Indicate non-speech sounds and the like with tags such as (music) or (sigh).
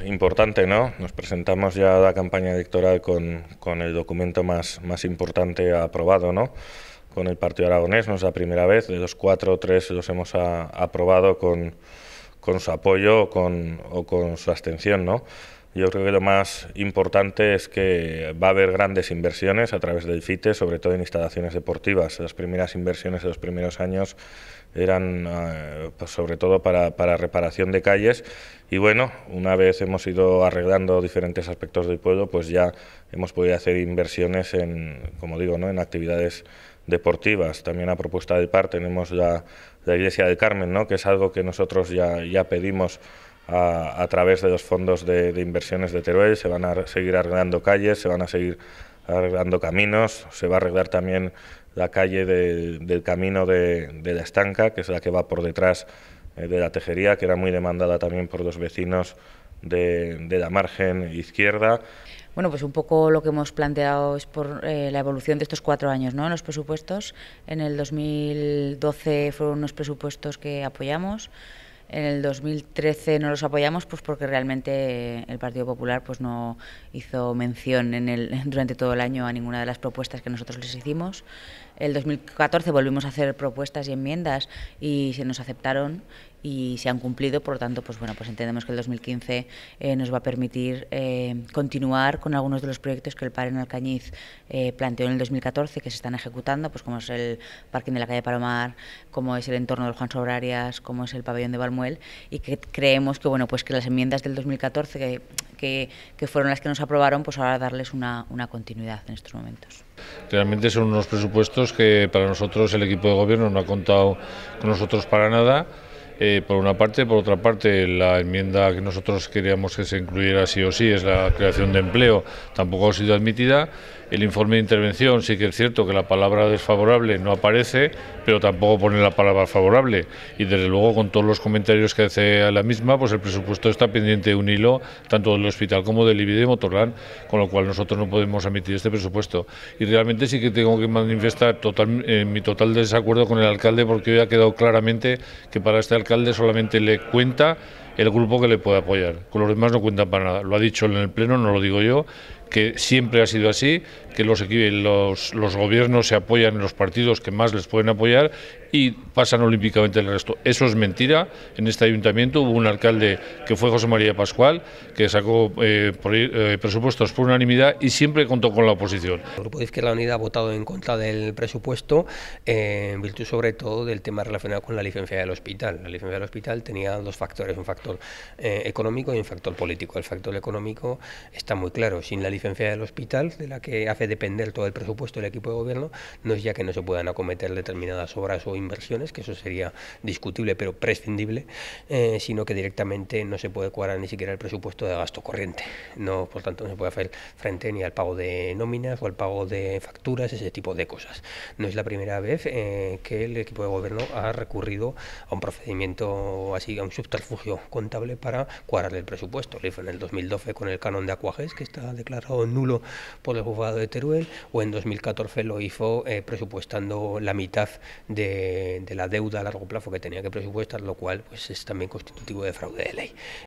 es importante, ¿no? Nos presentamos ya a la campaña electoral con, con el documento más, más importante aprobado, ¿no? Con el Partido Aragonés, no es la primera vez, de los cuatro o tres los hemos aprobado con, con su apoyo con, o con su abstención, ¿no? Yo creo que lo más importante es que va a haber grandes inversiones a través del FITE, sobre todo en instalaciones deportivas. Las primeras inversiones de los primeros años eran eh, pues sobre todo para, reparación de calles y bueno, una vez hemos ido arreglando diferentes aspectos del pueblo, pues ya hemos podido hacer inversiones en, como digo, ¿no? en actividades deportivas. También a propuesta de PAR tenemos la, Iglesia del Carmen, ¿no? que es algo que nosotros ya, ya pedimos a, través de los fondos de, inversiones de Teruel, se van a seguir arreglando calles, se van a seguir arreglando caminos, se va a arreglar también la calle del camino de, la estanca, que es la que va por detrás eh, de la tejería, que era muy demandada también por los vecinos de, la margen izquierda. Bueno, pues un poco lo que hemos planteado es por eh, la evolución de estos cuatro años, ¿no? En los presupuestos. En el 2012 fueron unos presupuestos que apoyamos. En el 2013 no los apoyamos pues porque realmente eh, el Partido Popular pues no hizo mención en el, (laughs) durante todo el año a ninguna de las propuestas que nosotros les hicimos. El 2014 volvimos a hacer propuestas y enmiendas y se nos aceptaron y se han cumplido. Por lo tanto, pues bueno, pues entendemos que el 2015 eh, nos va a permitir eh, continuar con algunos de los proyectos que el Padre en Alcañiz eh, planteó en el 2014 que se están ejecutando, pues como es el parking de la calle Palomar, como es el entorno del Juan Sobrarias, como es el pabellón de Balmuel y que creemos que bueno, pues que las enmiendas del 2014 que, que, que fueron las que nos aprobaron, pues ahora darles una, una continuidad en estos momentos. Realmente son unos presupuestos que para nosotros el equipo de gobierno no ha contado con nosotros para nada. Eh, por una parte, por otra parte, la enmienda que nosotros queríamos que se incluyera sí o sí es la creación de empleo, tampoco ha sido admitida. El informe de intervención sí que es cierto que la palabra desfavorable no aparece, pero tampoco pone la palabra favorable. Y desde luego, con todos los comentarios que hace a la misma, pues el presupuesto está pendiente de un hilo, tanto del hospital como del IBI de Motorland, con lo cual nosotros no podemos admitir este presupuesto. Y realmente sí que tengo que manifestar eh, mi total desacuerdo con el alcalde, porque hoy ha quedado claramente que para este alcalde alcalde solamente le cuenta el grupo que le puede apoyar. Con los demás no cuentan para nada. Lo ha dicho en el Pleno, no lo digo yo, que siempre ha sido así, que los, los, gobiernos se apoyan en los partidos que más les pueden apoyar y pasan olímpicamente el resto. Eso es mentira. En este ayuntamiento hubo un alcalde que fue José María Pascual, que sacó eh, eh, presupuestos por unanimidad y siempre contó con la oposición. El Grupo de Izquierda Unida ha votado en contra del presupuesto eh, en virtud sobre todo del tema relacionado con la licencia del hospital. La licencia del hospital tenía dos factores, un factor económico y un factor político. El factor económico está muy claro. Sin la diferencia del hospital, de la que hace depender todo el presupuesto del equipo de gobierno, no es ya que no se puedan acometer determinadas obras o inversiones, que eso sería discutible pero prescindible, eh, sino que directamente no se puede cuadrar ni siquiera el presupuesto de gasto corriente. No, por tanto, no se puede hacer frente ni al pago de nóminas o al pago de facturas, ese tipo de cosas. No es la primera vez eh, que el equipo de gobierno ha recurrido a un procedimiento así, a un subterfugio contable para cuadrar el presupuesto. en el 2012 con el canon de acuajes que está declarado o nulo por el juzgado de Teruel, o en 2014 lo hizo eh, presupuestando la mitad de, de, la deuda a largo plazo que tenía que presupuestar, lo cual pues, es también constitutivo de fraude de ley.